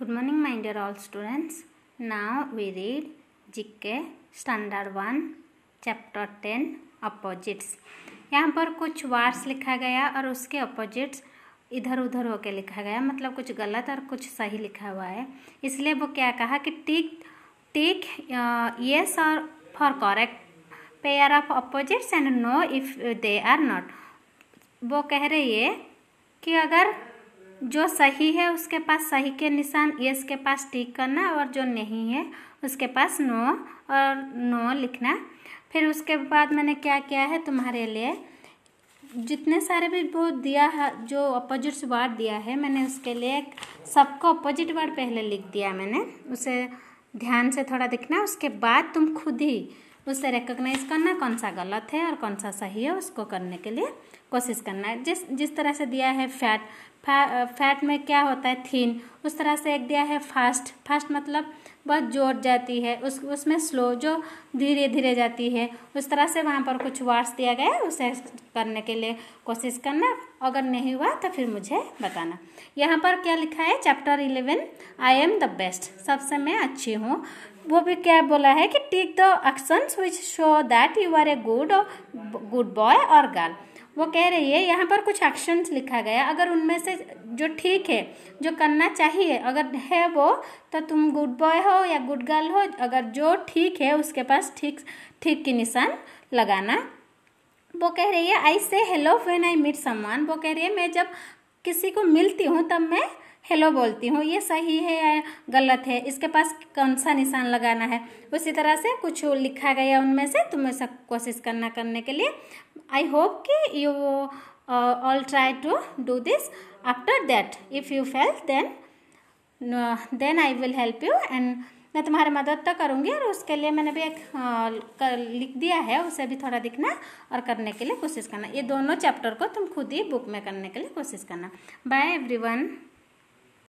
Good morning, my dear all students. Now we read GK Standard 1, Chapter 10, Opposites. यहाँ पर कुछ wars लिखा गया और उसके अपोजिट्स इधर उधर होके लिखा गया मतलब कुछ गलत और कुछ सही लिखा हुआ है इसलिए वो क्या कहा कि टिक टिक यस और for correct pair of opposites and no if they are not वो कह रही है कि अगर जो सही है उसके पास सही के निशान यस के पास टिक करना और जो नहीं है उसके पास नो और नो लिखना फिर उसके बाद मैंने क्या किया है तुम्हारे लिए जितने सारे भी वो दिया है जो अपोजिट वर्ड दिया है मैंने उसके लिए सबको अपोजिट वर्ड पहले लिख दिया मैंने उसे ध्यान से थोड़ा दिखना उसके बाद तुम खुद ही उससे रिकोगनाइज करना कौन सा गलत है और कौन सा सही है उसको करने के लिए कोशिश करना है जिस जिस तरह से दिया है फैट फै, फैट में क्या होता है थीन उस तरह से एक दिया है फास्ट फास्ट मतलब बहुत जोर जाती है उस उसमें स्लो जो धीरे धीरे जाती है उस तरह से वहाँ पर कुछ वर्ड्स दिया गया है उसे करने के लिए कोशिश करना अगर नहीं हुआ तो फिर मुझे बताना यहाँ पर क्या लिखा है chapter eleven I am the best सबसे मैं अच्छी हूँ वो भी क्या बोला है कि tick the actions which show that you are a good good boy और गर्ल वो कह रही है यहाँ पर कुछ एक्शंस लिखा गया अगर उनमें से जो ठीक है जो करना चाहिए अगर है वो तो तुम गुड बॉय हो या गुड गर्ल हो अगर जो ठीक है उसके पास ठीक ठीक की निशान लगाना वो कह रही है आई से हेलो वेन आई मीट सम्मान वो कह रही है मैं जब किसी को मिलती हूँ तब मैं हेलो बोलती हूँ ये सही है या गलत है इसके पास कौन सा निशान लगाना है उसी तरह से कुछ लिखा गया उनमें से तुम्हें सब कोशिश करना करने के लिए आई होप कि you all try to do this after that if you fail then then I will help you and मैं तुम्हारी मदद तो करूँगी और उसके लिए मैंने भी एक आ, uh, कर, लिख दिया है उसे भी थोड़ा दिखना और करने के लिए कोशिश करना ये दोनों चैप्टर को तुम खुद ही बुक में करने के लिए कोशिश करना बाय एवरीवन